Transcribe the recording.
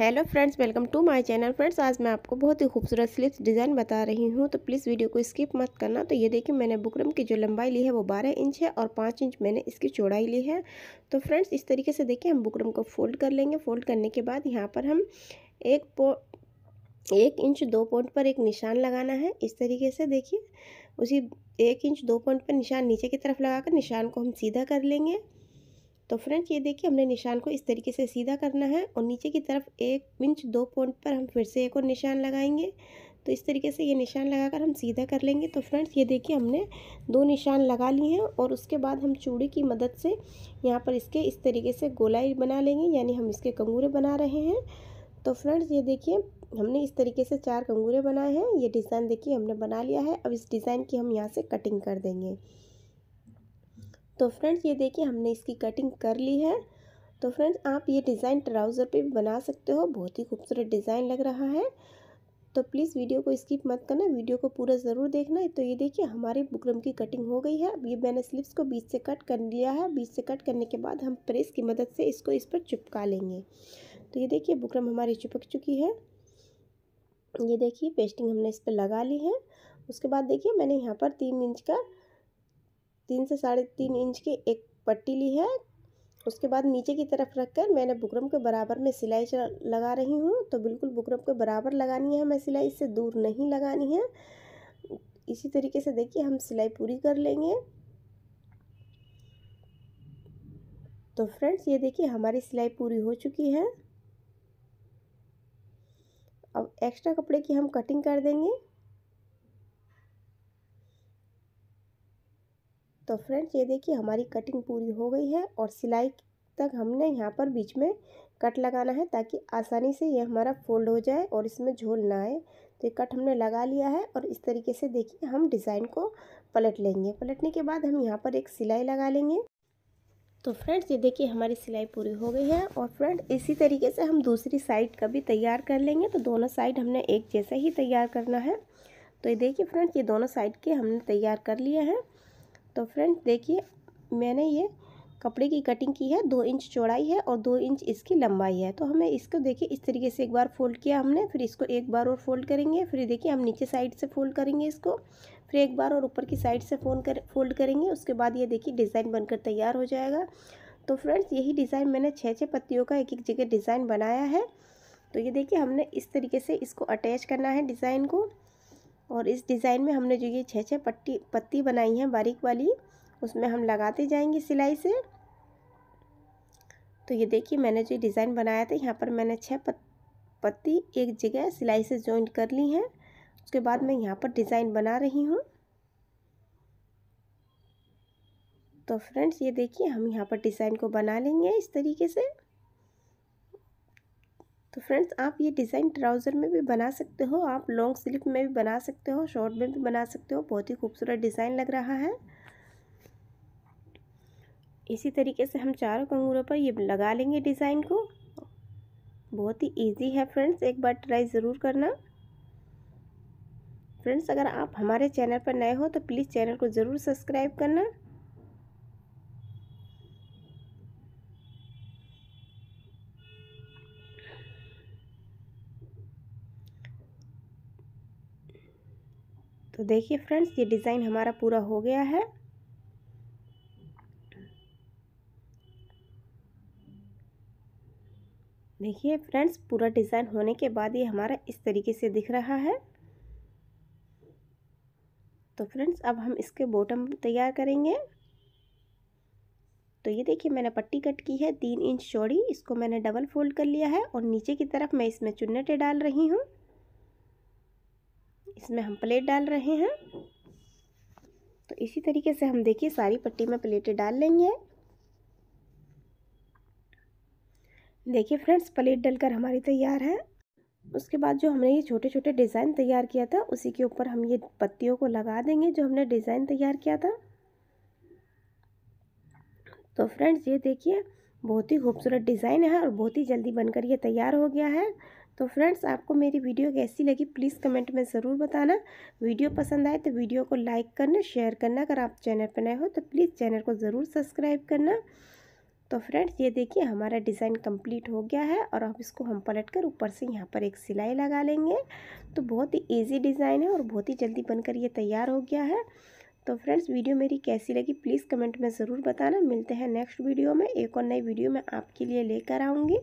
hello friends welcome to my channel friends आज मैं आपको बहुत ही खूबसूरत स्लिप डिज़ाइन बता रही हूँ तो प्लीज़ वीडियो को स्किप मत करना तो ये देखिए मैंने बुकरम की जो लंबाई ली है वो 12 इंच है और 5 इंच मैंने इसकी चौड़ाई ली है तो फ्रेंड्स इस तरीके से देखिए हम बुकरम को फोल्ड कर लेंगे फोल्ड करने के बाद यहाँ पर हम एक पो एक इंच दो पॉइंट पर एक निशान लगाना है इस तरीके से देखिए उसी एक इंच दो पॉइंट पर निशान नीचे की तरफ लगा निशान को हम सीधा कर लेंगे तो फ्रेंड्स ये देखिए हमने निशान को इस तरीके से सीधा करना है और नीचे की तरफ एक इंच दो पॉइंट पर हम फिर से एक और निशान लगाएंगे तो इस तरीके से ये निशान लगाकर हम सीधा कर लेंगे तो फ्रेंड्स ये देखिए हमने दो निशान लगा लिए हैं और उसके बाद हम चूड़ी की मदद से यहाँ पर इसके इस तरीके से गोलाई बना लेंगे यानी हम इसके कंगूरे बना रहे हैं तो फ्रेंड्स ये देखिए हमने इस तरीके से चार कंगूरे बनाए हैं ये डिज़ाइन देखिए हमने बना लिया है अब इस डिज़ाइन की हम यहाँ से कटिंग कर देंगे तो फ्रेंड्स ये देखिए हमने इसकी कटिंग कर ली है तो फ्रेंड्स आप ये डिज़ाइन ट्राउज़र पे भी बना सकते हो बहुत ही खूबसूरत डिज़ाइन लग रहा है तो प्लीज़ वीडियो को स्किप मत करना वीडियो को पूरा ज़रूर देखना है तो ये देखिए हमारे बुकरम की कटिंग हो गई है अब ये मैंने स्लिप्स को बीच से कट कर लिया है बीच से कट करने के बाद हम प्रेस की मदद से इसको इस पर चिपका लेंगे तो ये देखिए बुकरम हमारी चिपक चुकी है ये देखिए पेस्टिंग हमने इस पर लगा ली है उसके बाद देखिए मैंने यहाँ पर तीन इंच का तीन से साढ़े तीन इंच की एक पट्टी ली है उसके बाद नीचे की तरफ रखकर मैंने बुकरम के बराबर में सिलाई लगा रही हूँ तो बिल्कुल बुकरम के बराबर लगानी है हमें सिलाई इससे दूर नहीं लगानी है इसी तरीके से देखिए हम सिलाई पूरी कर लेंगे तो फ्रेंड्स ये देखिए हमारी सिलाई पूरी हो चुकी है अब एक्स्ट्रा कपड़े की हम कटिंग कर देंगे तो फ्रेंड्स ये देखिए हमारी कटिंग पूरी हो गई है और सिलाई तक हमने यहाँ पर बीच में कट लगाना है ताकि आसानी से ये हमारा फोल्ड हो जाए और इसमें झोल ना आए तो ये कट हमने लगा लिया है और इस तरीके से देखिए हम डिज़ाइन को पलट लेंगे पलटने के बाद हम यहाँ पर एक सिलाई लगा लेंगे तो फ्रेंड्स ये देखिए हमारी सिलाई पूरी हो गई है और फ्रेंड इसी तरीके से हम दूसरी साइड का भी तैयार कर लेंगे तो दोनों साइड हमने एक जैसा ही तैयार करना है तो ये देखिए फ्रेंड्स ये दोनों साइड के हमने तैयार कर लिए हैं तो फ्रेंड देखिए मैंने ये कपड़े की कटिंग की है दो इंच चौड़ाई है और दो इंच इसकी लंबाई है तो हमें इसको देखिए इस तरीके से एक बार फोल्ड किया हमने फिर इसको एक बार और फोल्ड करेंगे फिर देखिए हम नीचे साइड से फोल्ड करेंगे इसको फिर एक बार और ऊपर की साइड से फोल्ड कर फोल्ड करेंगे उसके बाद ये देखिए डिज़ाइन बनकर तैयार हो जाएगा तो फ्रेंड्स यही डिज़ाइन मैंने छः छः पत्तियों का एक एक जगह डिज़ाइन बनाया है तो ये देखिए हमने इस तरीके से इसको अटैच करना है डिज़ाइन को और इस डिज़ाइन में हमने जो ये छः छः पट्टी पत्ती बनाई है बारीक वाली उसमें हम लगाते जाएंगे सिलाई से तो ये देखिए मैंने जो डिज़ाइन बनाया था यहाँ पर मैंने छः पत्ती एक जगह सिलाई से जॉइंट कर ली है उसके बाद मैं यहाँ पर डिज़ाइन बना रही हूँ तो फ्रेंड्स ये देखिए हम यहाँ पर डिज़ाइन को बना लेंगे इस तरीके से तो फ्रेंड्स आप ये डिज़ाइन ट्राउज़र में भी बना सकते हो आप लॉन्ग स्लीव में भी बना सकते हो शॉर्ट में भी बना सकते हो बहुत ही खूबसूरत डिज़ाइन लग रहा है इसी तरीके से हम चारों कंगूरों पर ये लगा लेंगे डिज़ाइन को बहुत ही इजी है फ्रेंड्स एक बार ट्राई ज़रूर करना फ्रेंड्स अगर आप हमारे चैनल पर नए हो तो प्लीज़ चैनल को ज़रूर सब्सक्राइब करना तो देखिए फ्रेंड्स ये डिज़ाइन हमारा पूरा हो गया है देखिए फ्रेंड्स पूरा डिज़ाइन होने के बाद ये हमारा इस तरीके से दिख रहा है तो फ्रेंड्स अब हम इसके बॉटम तैयार करेंगे तो ये देखिए मैंने पट्टी कट की है तीन इंच चौड़ी इसको मैंने डबल फोल्ड कर लिया है और नीचे की तरफ मैं इसमें चुन्नटे डाल रही हूँ इसमें हम प्लेट डाल रहे हैं तो इसी तरीके से हम देखिए सारी पट्टी में प्लेटें डाल लेंगे देखिए फ्रेंड्स प्लेट डलकर हमारी तैयार है उसके बाद जो हमने ये छोटे छोटे डिज़ाइन तैयार किया था उसी के ऊपर हम ये पत्तियों को लगा देंगे जो हमने डिज़ाइन तैयार किया था तो फ्रेंड्स ये देखिए बहुत ही खूबसूरत डिज़ाइन है और बहुत ही जल्दी बनकर ये तैयार हो गया है तो फ्रेंड्स आपको मेरी वीडियो कैसी लगी प्लीज़ कमेंट में ज़रूर बताना वीडियो पसंद आए तो वीडियो को लाइक करना शेयर करना अगर आप चैनल पर नए हो तो प्लीज़ चैनल को ज़रूर सब्सक्राइब करना तो फ्रेंड्स ये देखिए हमारा डिज़ाइन कंप्लीट हो गया है और अब इसको हम पलट कर ऊपर से यहाँ पर एक सिलाई लगा लेंगे तो बहुत ही ईजी डिज़ाइन है और बहुत ही जल्दी बनकर ये तैयार हो गया है तो फ्रेंड्स वीडियो मेरी कैसी लगी प्लीज़ कमेंट में ज़रूर बताना मिलते हैं नेक्स्ट वीडियो में एक और नई वीडियो मैं आपके लिए लेकर आऊँगी